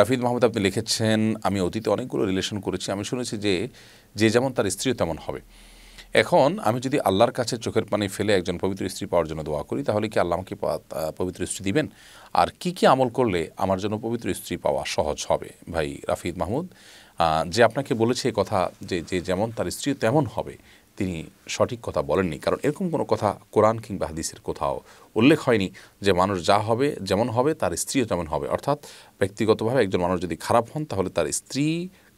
রাফিদ মাহমুদ আপনি লিখেছেন আমি অতীতে অনেকগুলো রিলেশন করেছি আমি শুনেছি যে যে যেমন তার স্ত্রীও তেমন হবে এখন আমি যদি আল্লাহর কাছে চোখের পানি ফেলে একজন পবিত্র স্ত্রী পাওয়ার জন্য দোয়া করি তাহলে কি আল্লাহ আমাকে পবিত্র স্ত্রী দিবেন আর কি কি আমল করলে আমার জন্য পবিত্র স্ত্রী পাওয়া সহজ হবে ভাই রাফিদ মাহমুদ যে আপনাকে বলেছে কথা যে যে যেমন তার স্ত্রী তেমন হবে তিনি সঠিক কথা বলেননি কারণ এরকম কোনো কথা কোরআন কিংবা হাদিসের কোথাও উল্লেখ হয়নি যে মানুষ যা হবে যেমন হবে তার স্ত্রীও যেমন হবে অর্থাৎ ব্যক্তিগতভাবে একজন মানুষ যদি খারাপ হন তাহলে তার স্ত্রী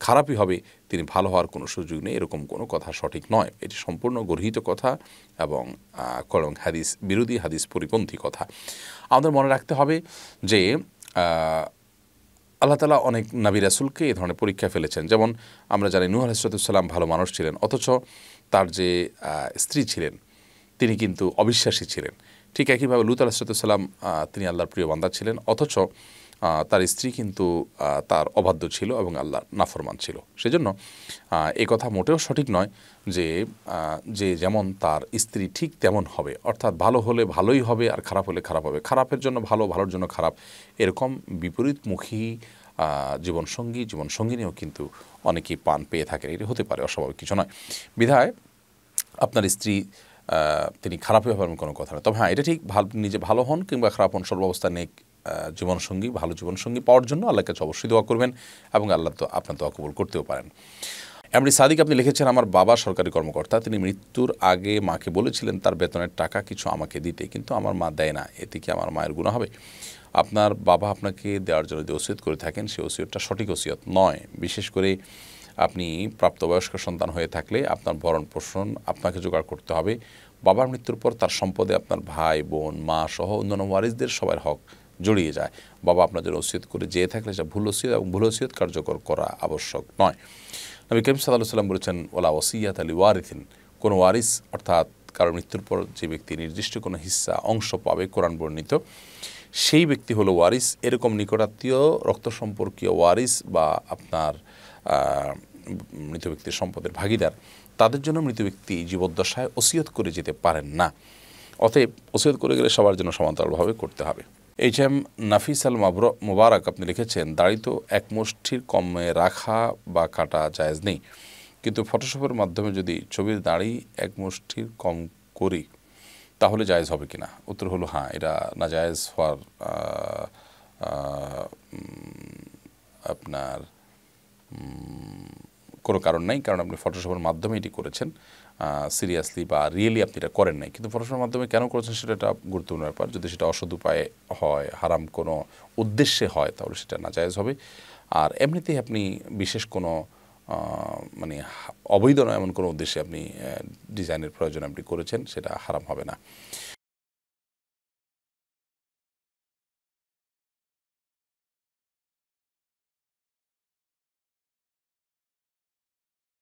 খারাপই হবে তিনি ভালো হওয়ার কোনো সুযোগ নেই এরকম কোনো কথা সঠিক নয় এটি সম্পূর্ণ গর্হিত কথা এবং কলম হাদিস বিরোধী হাদিস পরিপন্থী কথা আমাদের মনে রাখতে হবে যে আল্লাহ তালা অনেক নাবি রাসুলকে এই ধরনের পরীক্ষা ফেলেছেন যেমন আমরা জানি নূহ আলাইসালাম ভালো মানুষ ছিলেন অথচ তার যে স্ত্রী ছিলেন তিনি কিন্তু অবিশ্বাসী ছিলেন ঠিক একইভাবে লুত আলাহিসাল্লাম তিনি আল্লাহর প্রিয় বান্দা ছিলেন অথচ তার স্ত্রী কিন্তু তার অবাধ্য ছিল এবং আল্লাহ নাফরমান ছিল সেজন্য এ কথা মোটেও সঠিক নয় যে যে যেমন তার স্ত্রী ঠিক তেমন হবে অর্থাৎ ভালো হলে ভালোই হবে আর খারাপ হলে খারাপ হবে খারাপের জন্য ভালো ভালোর জন্য খারাপ এরকম বিপরীতমুখী জীবনসঙ্গী জীবনসঙ্গিনীও কিন্তু অনেকেই পান পেয়ে থাকেন এটা হতে পারে অস্বাভাবিক কিছু নয় বিধায় আপনার স্ত্রী তিনি খারাপ হবে কোনো কথা না তবে হ্যাঁ এটা ঠিক নিজে ভালো হন কিংবা খারাপ হন সর্বাবস্থা নেই জীবনসঙ্গী ভালো জীবনসঙ্গী পাওয়ার জন্য আল্লাহর কাছে অবশ্যই দোয়া করবেন এবং আল্লাহ তো আপনার দোয়া কবুল করতেও পারেন এমনি সাদিক আপনি লিখেছেন আমার বাবা সরকারি কর্মকর্তা তিনি মৃত্যুর আগে মাকে বলেছিলেন তার বেতনের টাকা কিছু আমাকে দিতে কিন্তু আমার মা দেয় না এতে কি আমার মায়ের গুণা হবে আপনার বাবা আপনাকে দেওয়ার জন্য যে ওসিয়ত করে থাকেন সেই ওসিয়তটা সঠিক ওসিয়ত নয় বিশেষ করে আপনি প্রাপ্তবয়স্ক সন্তান হয়ে থাকলে আপনার ভরণ পোষণ আপনাকে জোগাড় করতে হবে বাবার মৃত্যুর পর তার সম্পদে আপনার ভাই বোন মা সহ অন্যান্য ওয়ারিসদের সবার হক জড়িয়ে যায় বাবা আপনার জন্য ওসিয়ত করে যেয়ে থাকলে সেটা ভুল ওসিয়ত এবং ভুল ওসিয়ত কার্যকর করা আবশ্যক নয় নবী করিম সাল্লাহ সাল্লাম বলেছেন ওলা ওসিয়াত আলী ওয়ারিথিন কোনো ওয়ারিস অর্থাৎ কারো মৃত্যুর পর যে ব্যক্তি নির্দিষ্ট কোনো হিস্সা অংশ পাবে কোরআন বর্ণিত সেই ব্যক্তি হলো ওয়ারিস এরকম নিকটাত্মীয় রক্ত সম্পর্কীয় ওয়ারিস বা আপনার মৃত ব্যক্তির সম্পদের ভাগিদার তাদের জন্য মৃত ব্যক্তি জীবদ্দশায় ওসিয়ত করে যেতে পারেন না অতএব ওসিয়ত করে গেলে সবার জন্য সমান্তরালভাবে করতে হবে এইচ এম নাফিস আল মুবারক আপনি লিখেছেন দাড়ি তো এক মুষ্ঠির কমে রাখা বা কাটা জায়জ নেই কিন্তু ফটোশপের মাধ্যমে যদি ছবির দাড়ি এক মুষ্ঠির কম করি তাহলে জায়েজ হবে কিনা উত্তর হলো হ্যাঁ এটা না জায়েজ হওয়ার আপনার কোনো কারণ নাই কারণ আপনি ফটোশপের মাধ্যমে এটি করেছেন সিরিয়াসলি বা রিয়েলি আপনি এটা করেন নাই কিন্তু ফটোশপের মাধ্যমে কেন করেছেন সেটা একটা গুরুত্বপূর্ণ ব্যাপার যদি সেটা অসদ উপায়ে হয় হারাম কোনো উদ্দেশ্যে হয় তাহলে সেটা নাজায়জ হবে আর এমনিতেই আপনি বিশেষ কোনো মানে অবৈধ নয় এমন কোনো উদ্দেশ্যে আপনি ডিজাইনের প্রয়োজন আপনি করেছেন সেটা হারাম হবে না